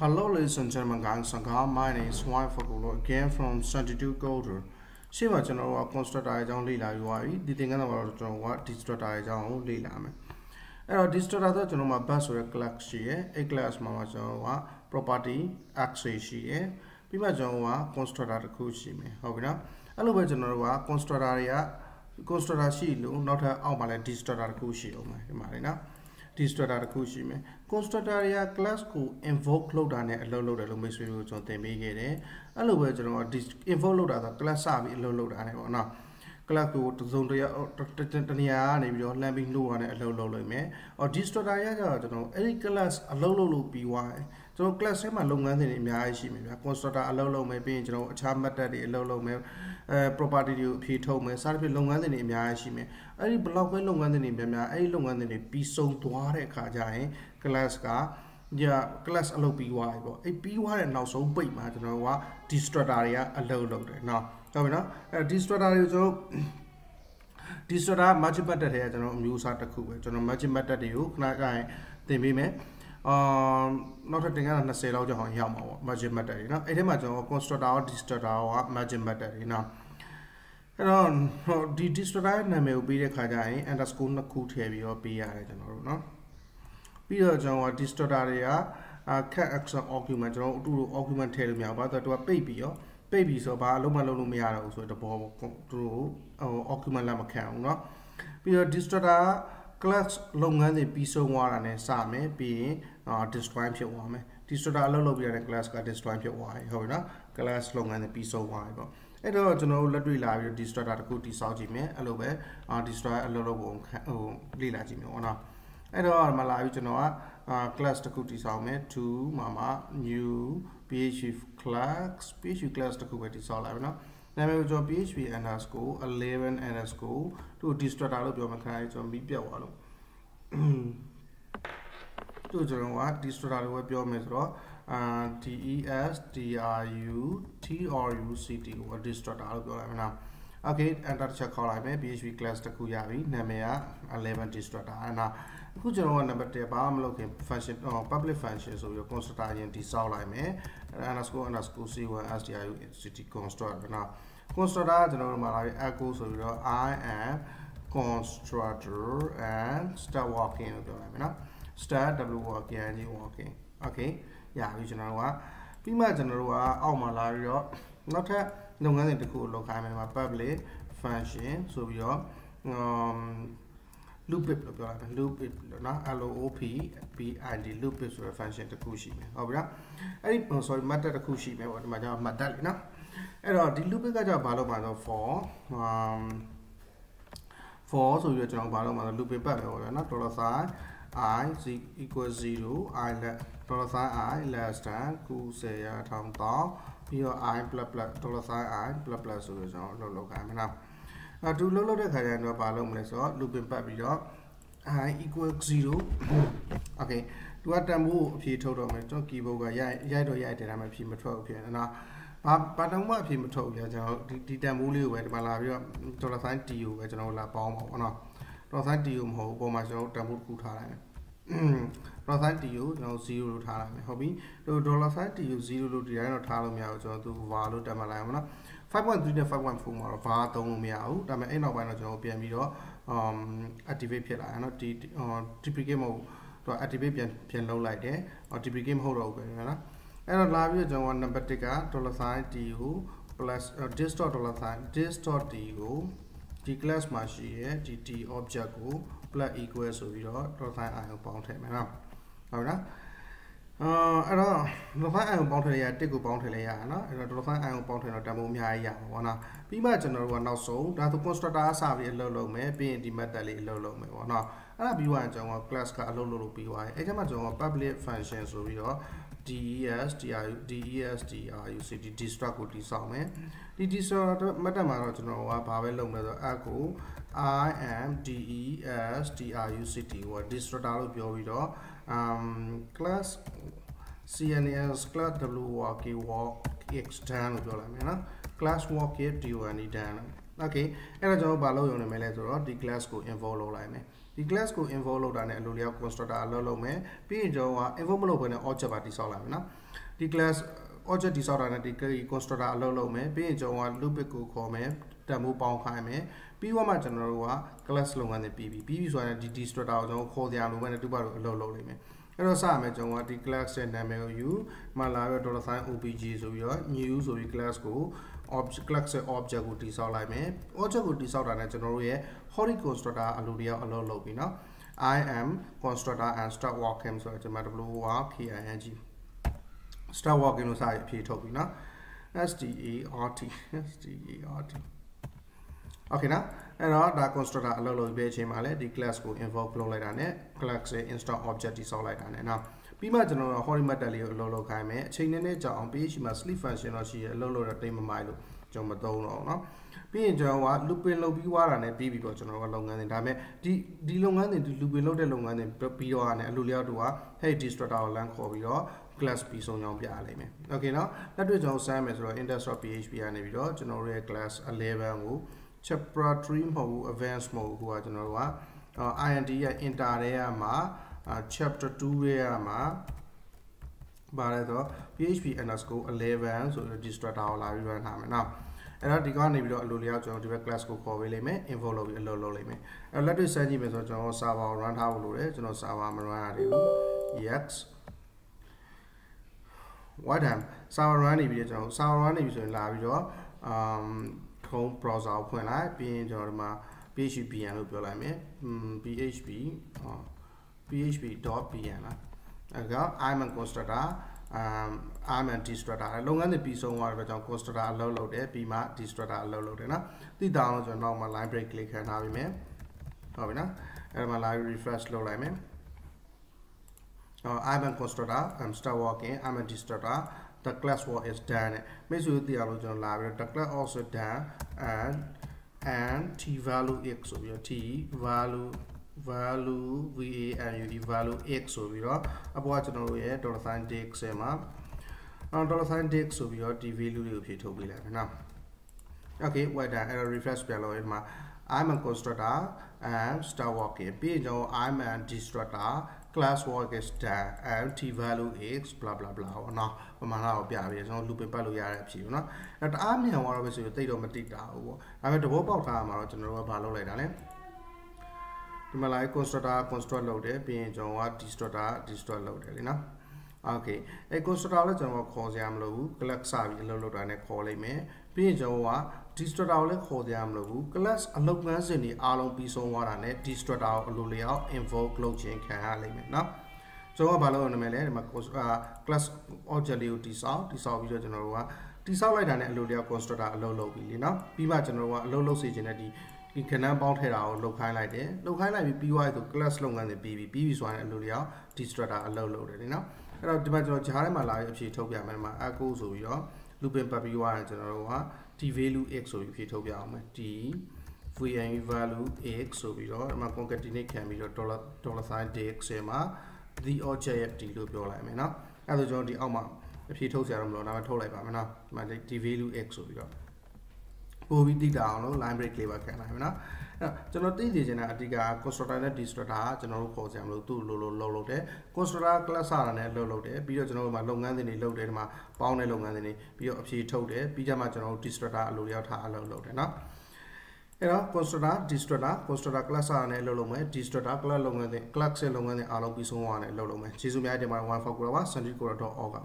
Hello ladies and gentlemen guys and girls my name is Wai Fakulo again from 72 Coder ရှေ့မှာကျွန်တော်တို့က constructor အကြောင်းလေ့လာယူပါပြီဒီသင်ခန်းစာမှာတော့ကျွန်တော်က destructor အကြောင်းကိုလေ့လာမယ်အဲ့တော့ destructor ဆိုကျွန်တော်မှာ bus ဆိုတဲ့ class ရှိရဲ့အဲ့ class မှာမှာကျွန်တော်က property axis ရှိရဲ့ပြီးမှကျွန်တော်က constructor တစ်ခုရှိမယ်ဟုတ်ပြီနော်အဲ့လိုပဲကျွန်တော်တို့က constructor တွေက constructor ရှိလို့နောက်ထပ်အောက်မှာလည်း destructor တစ်ခုရှိအောင်မယ်ဒီမှာလေနော် destructor တစ်ခုရှိမယ် constructor တွေက class ကို invoke လုပ်တာနဲ့အလုပ်လုပ်တယ်လို့မိတ်ဆွေတို့ကျွန်တော်သင်ပေးခဲ့တယ်အဲ့လိုပဲကျွန်တော် invoke လုပ်တာဆို class စပြီးအလုပ်လုပ်တာနဲ့ပေါ့နော် class ကိုတစုံတရာတနေရာကနေပြီးတော့လှမ်းပြီးနှိုးရတဲ့အလုပ်လုပ်လိုက်မယ်။အော် destructor ရကြတော့ကျွန်တော်အဲ့ဒီ class အလုပ်လုပ်လို့ပြီးသွားတယ်။ကျွန်တော် class ထဲမှာလုပ်ငန်းစဉ်တွေအများကြီးရှိမယ်ဗျာ constructor အလုပ်လုပ်မယ်ပြီးရင်ကျွန်တော်အခြား method တွေအလုပ်လုပ်မယ်အဲ property တွေကိုအဖြေထုတ်မယ်စသဖြင့်လုပ်ငန်းစဉ်တွေအများကြီးရှိမယ်အဲ့ဒီ block ပဲလုပ်ငန်းစဉ်တွေများများအဲ့ဒီလုပ်ငန်းစဉ်တွေပြီးဆုံးသွားတဲ့အခါကျရင် class ကည class အလုပ်ပြီးသွားပြီပေါ့အဲ့ပြီးသွားတဲ့နောက်ဆုံးပိတ်မှာကျွန်တော်က destructor တွေကအလုပ်လုပ်တယ်เนาะဟုတ်ပြီเนาะအဲ destructor တွေကိုကျွန်တော်ဒီဆိုတာ magic method တွေကကျွန်တော်အမျိုးအစားတစ်ခုပဲကျွန်တော် magic method တွေကိုခဏကြရင်သင်ပေးမယ်အာနောက်ထပ်တင်ရတာ20လောက်ကြောင်ရအောင်ပါပေါ့ margin matter တွေเนาะအဲ့ဒီမှာကျွန်တော် constructor ရော distortor ရော margin matter တွေเนาะအဲ့တော့ဒီ distortor ရဲ့နာမည်ကိုပေးတဲ့ခါကျရင် underscore နှစ်ခုထည့်ပြီးတော့ပေးရတယ်ကျွန်တော်တို့เนาะပြီးတော့ကျွန်တော် distortor တွေကအာ cat action argument ကျွန်တော်အတူတူ argument ထည့်လို့မရဘူးဘာလို့ဆိုတော့သူကပိတ်ပြီးရောပိတ်ပြီးဆိုတော့ဘာအလုံးမလုံးလို့မရတော့ဘူးဆိုတော့တဘောသူတို့ဟို argument လက်မခံဘူးเนาะပြီးတော့ distortor က clutch လုပ်ငန်းစဉ်ပြီးဆုံးသွားတာနဲ့စမယ်ပြီးရင် destroy ဖြစ်သွားမယ် disorder အလုပ်လုပ်ပြရတဲ့ class က destroy ဖြစ်သွားတယ်ဟုတ်ပြီနော် class လုပ်ငန်းစဉ်ပြီးဆုံးသွားပြီပေါ့အဲ့တော့ကျွန်တော်တို့လက်တွေ့လာပြီး disorder တခုတိစောက်ကြည့်မယ်အဲ့လိုပဲ destroy အလုပ်လုပ်ပုံဟိုလေ့လာကြည့်မယ်ပေါ့နော်အဲ့တော့မလာပြီးကျွန်တော်က class တခုတည်ဆောင်မယ်2မှာမှာ new php class php class တခုပဲတည်ဆောင်လိုက်ပြီเนาะနာမည်ကိုကျွန်တော် php underscore 11 underscore သူ့ destructor လို့ပြောမှခဏလေးကျွန်တော်မီးပြတ်သွားလို့သူ့ကျွန်တော်က destructor လို့ပဲပြောမယ်ဆိုတော့အာ des dru truct ကို destructor လို့ပြောလိုက်မလား okay enter ချက်ခေါ်လိုက်မယ် php class တခုရပြီနာမည်က11 destructor အဲ့ဒါအခုကျွန်တော်က number 1ဘာမှမလုပ်ခင် function public function ဆိုပြီးတော့ constructor ရင်တိစောက်လိုက်မယ် underscore underscore c1 sdiu city construct နော် constructor ကျွန်တော်တို့မှာလာပြီး echo ဆိုပြီးတော့ i am constructor and start walking လို့ပြောလိုက်မယ်နော် start w walking and walking okay ရပြီကျွန်တော်တို့ကပြီးမှကျွန်တော်တို့ကအောက်မှာလာပြီးတော့နောက်ထပ်လုပ်ငန်းစဉ်တစ်ခုလောက်ခိုင်းမယ်မှာ public function ဆိုပြီးတော့ um loop bit လို့ပြောတာပဲ loop bit เนาะ l o o p b i d loop bit ဆိုတဲ့ function တစ်ခုရှိမယ်ဟုတ်ပြီလားအဲ့ဒီ sorry method တစ်ခုရှိမယ်ပေါ့ဒီမှာကျွန်တော် method လေးเนาะအဲ့တော့ဒီ loop bit ကကျွန်တော်ဘာလုပ်မှာလဲ for um for ဆိုပြီးတော့ကျွန်တော်ဘာလုပ်မှာလဲ loop bit ပတ်မယ်ပေါ့ဗျာเนาะ dollar sign i equal 0 i လက် dollar sign i less than 90000000ပြီးတော့ i plus plus dollar sign i plus plus ဆိုပြီးတော့ကျွန်တော်လုပ်လုပ်ခိုင်းမယ်เนาะအဲ့ဒူလောက်လောက်တဲ့ခါကျရင်တော့ဘာလုပ်မလဲဆိုတော့ looping ပတ်ပြီးတော့ i equal 0 okay သူကတန်ဖိုးကိုအဖြေထုတ်တော့မယ်ကျွန်တော် keyboard ကရိုက်ရိုက်တော့ရိုက်တယ်ဒါမှအဖြေမထွက်ဘူးဖြစ်နေနော်ဘာဘာတောင်မှအဖြေမထုတ်ဘူးကြာကျွန်တော်ဒီဒီတန်ဖိုးလေးကိုပဲဒီမှာလာပြီးတော့ dollar sign t ကိုပဲကျွန်တော်လာပေါင်းပါဘောနော် dollar sign t ကိုမဟုတ်ဘူးအပေါ်မှာကျွန်တော်တန်ဖိုးတစ်ခုထားလိုက်မယ် dollar sign t ကိုကျွန်တော်0လို့ထားလိုက်မယ်ဟုတ်ပြီ dollar sign t ကို0လို့ဒီတိုင်းတော့ထားလို့မရဘူးကျွန်တော်သူ var လို့တတ်မှတ်လိုက်အောင်နော်5.3နဲ့5.4မှာတော့ဘာသုံးလို့မရဘူးဒါပေမဲ့အဲ့နောက်ပိုင်းတော့ကျွန်တော်ပြန်ပြီးတော့ um activate ဖြစ်လာတယ်เนาะဒီ duplicate မဟုတ်တော့ activate ပြန်ပြန်လုပ်လိုက်တယ် duplicate မဟုတ်တော့ဘူးပဲနော်အဲ့တော့လာပြီးတော့ကျွန်တော် number 1က dollar sign t ကို plus this dot dollar sign this dot t ကိုဒီ class မှာရှိရဲ့ဒီ t object ကို plus equal ဆိုပြီးတော့ dollar sign i ကိုပေါင်းထည့်မယ်နော်ဟုတ်လားအာအဲ့တော့ဒလိုဖိုင်းအိုင်ကိုပေါင်းထည့်လိုက်ရတစ်ကိုပေါင်းထည့်လိုက်ရနော်အဲ့တော့ဒလိုဖိုင်းအိုင်ကိုပေါင်းထည့်တော့တန်ဖိုးအများကြီးရမှာပေါ့နော်ပြီးမှကျွန်တော်တို့ကနောက်ဆုံးဒါဆို constructor အစားပြီးအလုပ်လုပ်မယ်ပြီးရင်ဒီ method လေးအလုပ်လုပ်မယ်ပေါ့နော်အဲ့ဒါပြီးသွားရင်ကျွန်တော်က class ကအလုပ်လုပ်လို့ပြီးသွားရင်အဲ့ကျမှကျွန်တော်က public function ဆိုပြီးတော့ DES DRU DES DRU CD destruct ကိုတိဆောက်မယ်ဒီ destruct method မှာတော့ကျွန်တော်ကဘာပဲလုပ်မလဲဆိုတော့ app ကို I am DES DRU CD ကို destructor လို့ပြောပြီးတော့ um class cns class w walk walk extend လို့ပြောလိုက်မယ်နော် class walk t1 dan okay အဲ့တော့ကျွန်တော်ဘာလုပ်ရုံနဲ့မလဲဆိုတော့ဒီ class ကို involve လုပ်လိုက်မယ်ဒီ class ကို involve လုပ်တာနဲ့အလိုလျောက် constructor အလုပ်လုပ်မယ်ပြီးရင်ကျွန်တော်က involve မလုပ်ဘဲနဲ့ object ပါတိဆောက်လိုက်မယ်နော်ဒီ class object disorder နဲ့ဒီ query constructor အလုပ်လုပ်မယ်ပြီးရင် ကျွန်တော်က loop ကိုခေါ်မယ်တန်ဖိုးပေါင်းခိုင်းမယ်ပြီးတော့မှကျွန်တော်တို့က class လုပ်ငန်းတွေပြီးပြီးပြီးပြီဆိုရင်ဒီ disorder ကိုကျွန်တော်ခေါ်စရာလိုပဲနဲ့တူပါလို့အလုပ်လုပ်လိမ့်မယ်အဲ့တော့စရမယ်ကျွန်တော်ကဒီ class ရဲ့နာမည်ကိုယူမှလာပြီးတော့ dollar sign obj ဆိုပြီးတော့ new ဆိုပြီး class ကို object class ရဲ့ object ကိုတိဆောက်လိုက်မယ် object ကိုတိဆောက်တာနဲ့ကျွန်တော်တို့ရဲ့ hori constructor အလိုတရားအလုပ်လုပ်ပြီเนาะ i am constructor and start walking ဆိုတော့ကျွန်မ w o r k i n g start walking လို့စာရေးအဖြေထုတ်ပြီနော် start start okay နော်အဲ့တော့ဒါ constructor အလုပ်လုပ်ပြီးအချိန်မှာလဲဒီ class ကို invoke လုပ်လိုက်တာ ਨੇ class ရဲ့ install object တိဆောက်လိုက်တာ ਨੇ နော်ပြီးမှကျွန်တော်တို့ horizontal လေးကိုအလုပ်လုပ်ခိုင်းမယ်အချိန်နည်းနည်းကြာအောင် PHP မှာ sleep function တော့ရှိရအလုပ်လုပ်တာတိတ်မမိုက်လို့ကျွန်တော်မသုံးတော့ဘူးเนาะပြီးရင်ကျွန်တော်ကလူပင်လုပ်ပြီးွားတာနဲ့ပြီးပြီးတော့ကျွန်တော်ကလုပ်ငန်းစဉ်ဒါပေမဲ့ဒီဒီလုပ်ငန်းစဉ်ဒီလူပင်လုပ်တဲ့လုပ်ငန်းစဉ်ပြီးတော့ကနေအလိုလျောက်တူက hey destructor ကိုလမ်းခေါ်ပြီးတော့ class p ဆုံးကြောင်းပြရလိမ့်မယ်။ Okay နော်လက်တွေ့ကျွန်တော်စမ်းမယ်ဆိုတော့ index.php ကနေပြီးတော့ကျွန်တော်ရဲ့ class 11ကို chapter 3မဟုတ်ဘူး advanced မဟုတ်ဘူးကကျွန်တော်တို့က INT ရဲ့ enter တဲ့ရမှာ chapter 2ရဲ့ရမှာပါလဲဆိုတော့ php_11 ဆိုပြီး destructor ကိုလာပြီး run ထားမယ်။နောက်အဲ့တော့ဒီကောင်နေပြီးတော့အလိုလျောက်ကျွန်တော်ဒီဘက် class ကိုခေါ်ပေးလိမ့်မယ် info လုပ်ပြီးအလိုလုပ်လိမ့်မယ်အဲ့တော့လက်တွေ့စမ်းကြည့်မယ်ဆိုတော့ကျွန်တော် server ကို run ထားဖို့လိုတယ်ကျွန်တော် server မ run ရသေးဘူး yes what am server run နေပြီးတော့ကျွန်တော် server run နေပြီဆိုရင်လာပြီးတော့ um chrome browser ကိုဖွင့်လိုက်ပြီးရင်ကျွန်တော်ဒီမှာ phpn လို့ပြောလိုက်မယ် php php.pn လားအဲ့တော့ i'm a constructor um arm and destructor လုပ်ငန်းစဉ်ပြီးဆုံးသွားတဲ့အတွက်ကြောင့် constructor အလုပ်လုပ်တယ်ပြီးမှ destructor အလုပ်လုပ်တယ်နော်သိတာအောင်ကျွန်တော်နောက်မှ line break ကလစ်ခံထားပြီးမယ်ဟုတ်ပြီနော်အဲ့မှာ line refresh လုပ်လိုက်မယ် I'm a constructor I'm start working I'm a destructor the class work is done မိတ်ဆွေတို့သိအောင်လို့ကျွန်တော်လာပြီးတော့ the class also done and and t value x ဆိုပြီးတော့ t value value value value x ဆိုပြီးတော့အပေါ်ကကျွန်တော်တို့ရဲ့ dollar sign dx ထဲမှာအော် dollar sign dx ဆိုပြီးတော့ဒီ value တွေကိုဖြည့်ထုတ်ပေးလိုက်မယ်နော် okay wait down error refresh ပြန်လုပ်ရင်မှာ I'm a constructor and start working ပြီးရင်ကျွန်တော် I'm a destructor class work is done and t value x blah blah blah ဟောနော်ပမာဏကိုပြပြီးကျွန်တော်လူပင်ပတ်လို့ရတဲ့အဖြစ်ပေါ့နော်အဲ့တအားမြန်သွားတော့ပဲဆိုရင်တိတ်တော့မတိတာဘူးပေါ့ဒါပေမဲ့သဘောပေါက်ထားမှာတော့ကျွန်တော်တို့ကဘာလုပ်လိုက်တာလဲဒီမှာလိုက် constructor construct လုပ်တယ်ပြီးရင်ကျွန်တော်က destructor destruct လုပ်တယ်လीနော်โอเคအဲ constructor လည်းကျွန်တော်ခေါ်စရာမလိုဘူး class စပြီးအလုပ်လုပ်တာနဲ့ခေါ်လိုက်မယ်ပြီးရင်ကျွန်တော်က destructor ကိုလည်းခေါ်စရာမလိုဘူး class အလုပ်ငန်းစဉ်တွေအားလုံးပြီးဆုံးသွားတာနဲ့ destructor ကိုအလိုလျောက် invoke လုပ်ခြင်းခံရလိမ့်မယ်เนาะကျွန်တော်ကဘာလုပ်ရမလဲဒီမှာ class object လေးကိုတိဆောက်တိဆောက်ပြီးတော့ကျွန်တော်တို့ကတိဆောက်လိုက်တာနဲ့အလိုလျောက် constructor အလုပ်လုပ်ပြီလीเนาะပြီးမှကျွန်တော်တို့ကအလုပ်လုပ်စေချင်တဲ့ဒီဒီခဏပေါင်းထည့်တာကိုလုတ်ခိုင်းလိုက်တယ်လုတ်ခိုင်းလိုက်ပြီးပြီးသွားပြီဆို class လုပ်ငန်းတွေပြီးပြီပြီးပြီဆိုရင်အလိုလျောက် destructor အလုပ်လုပ်တယ်နော်အဲ့တော့ဒီမှာကျွန်တော်ဂျားထဲမှာလာပြီးအဖြေထုတ်ပြမယ်ဒီမှာ echo ဆိုပြီးတော့ looping ပတ်ပြီးသွားရင်ကျွန်တော်တို့က t value x ဆိုပြီးအဖြေထုတ်ပြအောင်မယ် t vn value x ဆိုပြီးတော့ဒီမှာ concatenate ခံပြီးတော့ dollar dollar sign dx ထဲမှာ the object ရဲ့ t လို့ပြောလိုက်မယ်နော်အဲ့ဒါဆိုကျွန်တော်ဒီအောက်မှာအဖြေထုတ်စရာတော့မလိုတော့ဒါမှထုတ်လိုက်ပါမယ်နော်ဒီမှာ t value x ဆိုပြီးတော့ပိုပြီးတိတာအောင်လို့ line break လေးပါခံနိုင်မယ်နော်အဲ့ကျွန်တော်သိနေချင်တဲ့အဓိက constructor နဲ့ destructor ကကျွန်တော်တို့ခေါ်ကြမလို့သူ့လိုလိုလုပ်လုပ်တယ် constructor class ရတာနဲ့လုပ်လုပ်တယ်ပြီးတော့ကျွန်တော်တို့မှာလုပ်ငန်းစဉ်တွေလုပ်တယ်ဒီမှာပေါင်းတဲ့လုပ်ငန်းစဉ်တွေပြီးတော့အဖြေထုတ်တယ်ပြီးကြမှာကျွန်တော်တို့ destructor အလိုရောက်ထားအလုပ်လုပ်တယ်နော်အဲ့တော့ constructor destructor constructor class အားနဲ့အလုပ်လုပ်မယ် destructor class လုပ်ငန်းစဉ် class လုပ်ငန်းစဉ်အားလုံးပြီးဆုံးသွားတယ်အလုပ်လုပ်မယ်ကျေးဇူးများတင်ပါတယ်149ပါ sanjikora.org ပါ